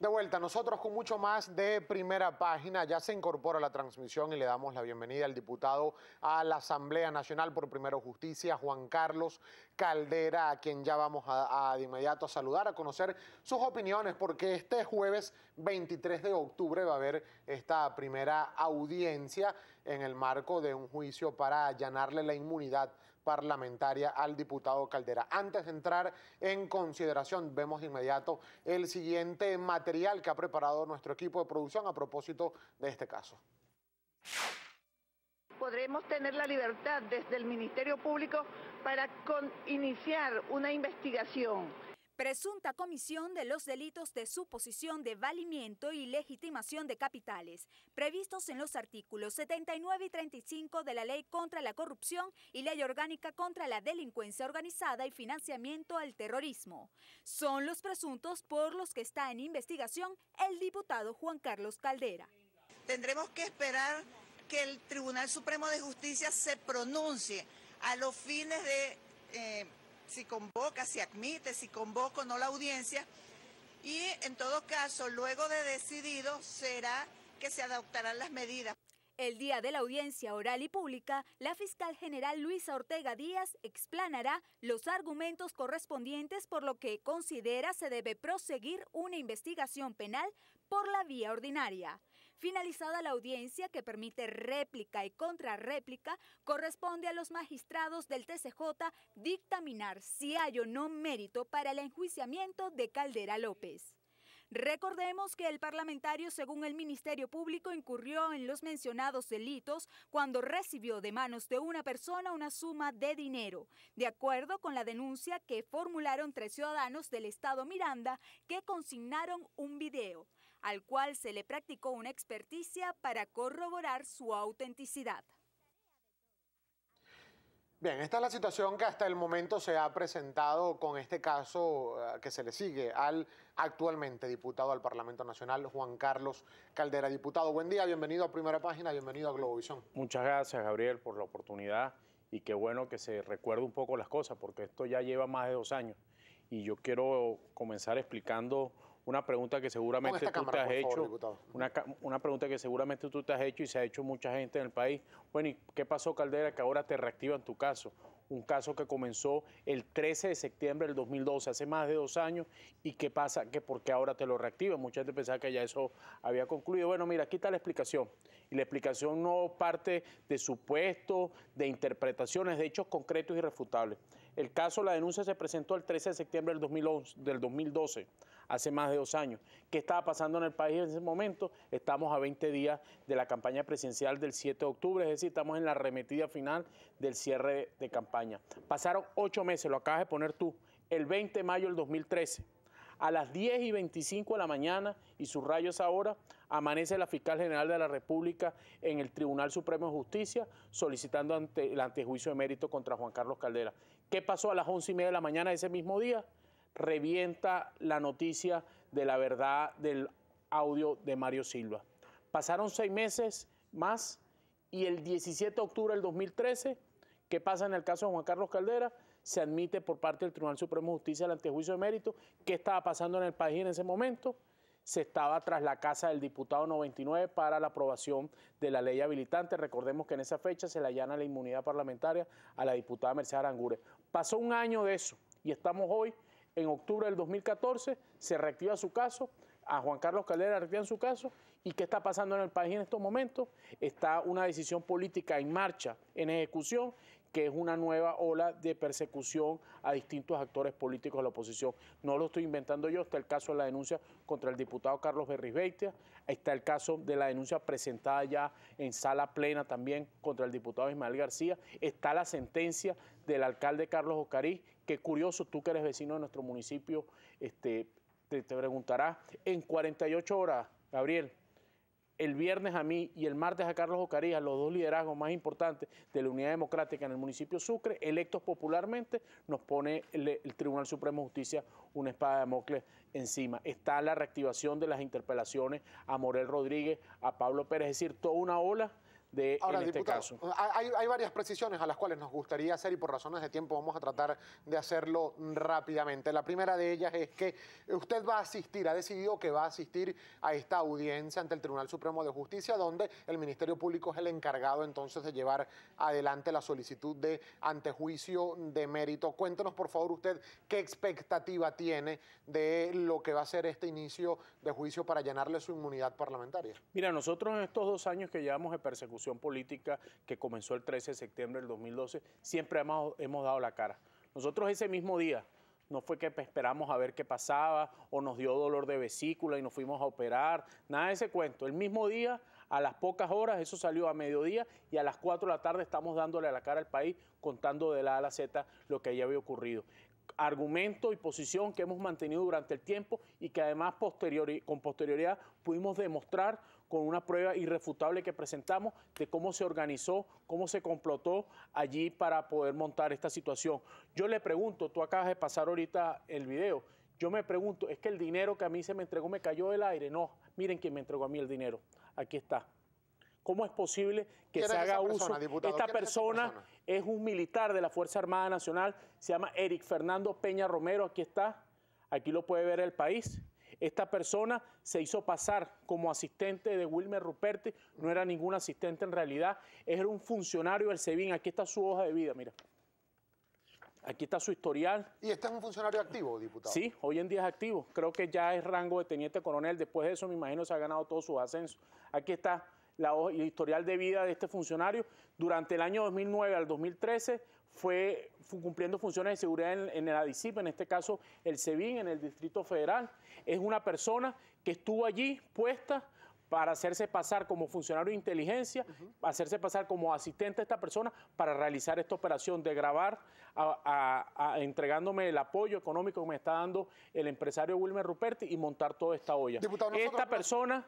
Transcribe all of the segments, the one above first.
De vuelta, nosotros con mucho más de primera página, ya se incorpora la transmisión y le damos la bienvenida al diputado a la Asamblea Nacional por Primero Justicia, Juan Carlos Caldera, a quien ya vamos a, de inmediato a saludar, a conocer sus opiniones, porque este jueves 23 de octubre va a haber esta primera audiencia en el marco de un juicio para allanarle la inmunidad parlamentaria al diputado Caldera. Antes de entrar en consideración, vemos de inmediato el siguiente material que ha preparado nuestro equipo de producción a propósito de este caso podremos tener la libertad desde el Ministerio Público para iniciar una investigación presunta comisión de los delitos de suposición de valimiento y legitimación de capitales, previstos en los artículos 79 y 35 de la Ley contra la Corrupción y Ley Orgánica contra la Delincuencia Organizada y Financiamiento al Terrorismo. Son los presuntos por los que está en investigación el diputado Juan Carlos Caldera. Tendremos que esperar que el Tribunal Supremo de Justicia se pronuncie a los fines de... Eh, si convoca, si admite, si convoco o no la audiencia. Y en todo caso, luego de decidido, será que se adoptarán las medidas. El día de la audiencia oral y pública, la fiscal general Luisa Ortega Díaz explanará los argumentos correspondientes por lo que considera se debe proseguir una investigación penal por la vía ordinaria. Finalizada la audiencia, que permite réplica y contrarréplica, corresponde a los magistrados del TCJ dictaminar si hay o no mérito para el enjuiciamiento de Caldera López. Recordemos que el parlamentario, según el Ministerio Público, incurrió en los mencionados delitos cuando recibió de manos de una persona una suma de dinero, de acuerdo con la denuncia que formularon tres ciudadanos del estado Miranda que consignaron un video al cual se le practicó una experticia para corroborar su autenticidad. Bien, esta es la situación que hasta el momento se ha presentado con este caso eh, que se le sigue al actualmente diputado al Parlamento Nacional, Juan Carlos Caldera. Diputado, buen día, bienvenido a Primera Página, bienvenido a Globovisión. Muchas gracias, Gabriel, por la oportunidad y qué bueno que se recuerde un poco las cosas, porque esto ya lleva más de dos años. Y yo quiero comenzar explicando una pregunta que seguramente tú te has hecho, una, pregunta que seguramente tú te has hecho y se ha hecho mucha gente en el país. Bueno, ¿y qué pasó, Caldera, que ahora te reactivan tu caso? Un caso que comenzó el 13 de septiembre del 2012, hace más de dos años, y qué pasa, que qué ahora te lo reactiva? Mucha gente pensaba que ya eso había concluido. Bueno, mira, aquí está la explicación. Y la explicación no parte de supuestos, de interpretaciones, de hechos concretos y refutables. El caso, la denuncia se presentó el 13 de septiembre del, 2011, del 2012 hace más de dos años. ¿Qué estaba pasando en el país en ese momento? Estamos a 20 días de la campaña presidencial del 7 de octubre, es decir, estamos en la arremetida final del cierre de, campaña. Pasaron ocho meses, lo acabas de poner tú, el 20 de mayo del 2013. A las 10 y 25 de la mañana, y sus rayos ahora, amanece la fiscal general de la República en el Tribunal Supremo de Justicia solicitando el antejuicio de mérito contra Juan Carlos Caldera. ¿Qué pasó a las 11 y media de la mañana de ese mismo día? revienta la noticia de la verdad del audio de Mario Silva. Pasaron seis meses más y el 17 de octubre del 2013, ¿qué pasa en el caso de Juan Carlos Caldera? Se admite por parte del Tribunal Supremo de Justicia el antejuicio de mérito. ¿Qué estaba pasando en el país en ese momento? se estaba tras la casa del diputado 99 para la aprobación de la ley habilitante. Recordemos que en esa fecha se le allana la inmunidad parlamentaria a la diputada Mercedes Arangure. Pasó un año de eso y estamos hoy en octubre del 2014 se reactiva su caso, a Juan Carlos Caldera reactiva su caso. ¿Y qué está pasando en el país en estos momentos? Está una decisión política en marcha, en ejecución, que es una nueva ola de persecución a distintos actores políticos de la oposición. No lo estoy inventando yo, está el caso de la denuncia contra el diputado Carlos Berrizbeitia, está el caso de la denuncia presentada ya en sala plena también contra el diputado Ismael García, está la sentencia del alcalde Carlos Ocariz, que curioso, tú que eres vecino de nuestro municipio, este, te, te preguntarás, en 48 horas, Gabriel, el viernes a mí y el martes a Carlos Ocarías, los dos liderazgos más importantes de la Unidad Democrática en el municipio de Sucre, electos popularmente, nos pone el, Tribunal Supremo de Justicia una espada de Damocles encima. Está la reactivación de las interpelaciones a Morel Rodríguez, a Pablo Pérez, es decir, toda una ola Ahora, en este diputado, caso. Eh, hay, hay, varias precisiones a las cuales nos gustaría hacer y por razones de tiempo vamos a tratar de hacerlo rápidamente. La primera de ellas es que usted va a asistir, ha decidido que va a asistir a esta audiencia ante el Tribunal Supremo de Justicia, donde el Ministerio Público es el encargado entonces de llevar adelante la solicitud de antejuicio de mérito. Cuéntenos, por favor, usted qué expectativa tiene de lo que va a ser este inicio de juicio para llenarle su inmunidad parlamentaria. Mira, nosotros en estos dos años que llevamos de persecución, política que comenzó el 13 de septiembre del 2012, siempre hemos, dado la cara. Nosotros ese mismo día, no fue que esperamos a ver qué pasaba o nos dio dolor de vesícula y nos fuimos a operar, nada de ese cuento. El mismo día, a las pocas horas, eso salió a mediodía y a las 4 de la tarde estamos dándole a la cara al país contando de la A a la Z lo que allí había ocurrido. Argumento y posición que hemos mantenido durante el tiempo y que además con posterioridad pudimos demostrar con una prueba irrefutable que presentamos de cómo se organizó, cómo se complotó allí para poder montar esta situación. Yo le pregunto, tú acabas de pasar ahorita el video, yo me pregunto, ¿es que el dinero que a mí se me entregó me cayó del aire? No, miren quién me entregó a mí el dinero. Aquí está. ¿Cómo es posible que se haga uso? esta persona, persona, es un militar de la Fuerza Armada Nacional, se llama Eric Fernando Peña Romero, aquí está, aquí lo puede ver el país. Esta persona se hizo pasar como asistente de Wilmer Ruperti, no era ningún asistente en realidad, era un funcionario del SEBIN. Aquí está su hoja de vida, mira. Aquí está su historial. ¿Y este es un funcionario activo, diputado? Sí, hoy en día es activo. Creo que ya es rango de teniente coronel. Después de eso, me imagino, se ha ganado todos sus ascensos. Aquí está la hoja, el historial de vida de este funcionario. Durante el año 2009 al 2013 fue cumpliendo funciones de seguridad en, el ADICIP, en este caso el SEBIN, en el Distrito Federal. Es una persona que estuvo allí puesta para hacerse pasar como funcionario de inteligencia, hacerse pasar como asistente a esta persona para realizar esta operación de grabar, entregándome el apoyo económico que me está dando el empresario Wilmer Ruperti y montar toda esta olla. Diputado, esta persona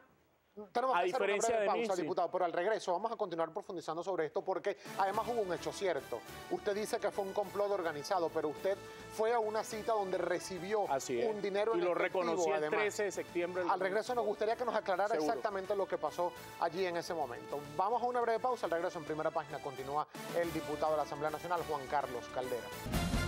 tenemos que diferencia hacer una breve pausa, diputado, pero al regreso vamos a continuar profundizando sobre esto porque además hubo un hecho cierto. Usted dice que fue un complot organizado, pero usted fue a una cita donde recibió un dinero y lo reconoció el 13 de septiembre. Al regreso nos gustaría que nos aclarara exactamente lo que pasó allí en ese momento. Vamos a una breve pausa. Al regreso en primera página continúa el diputado de la Asamblea Nacional, Juan Carlos Caldera.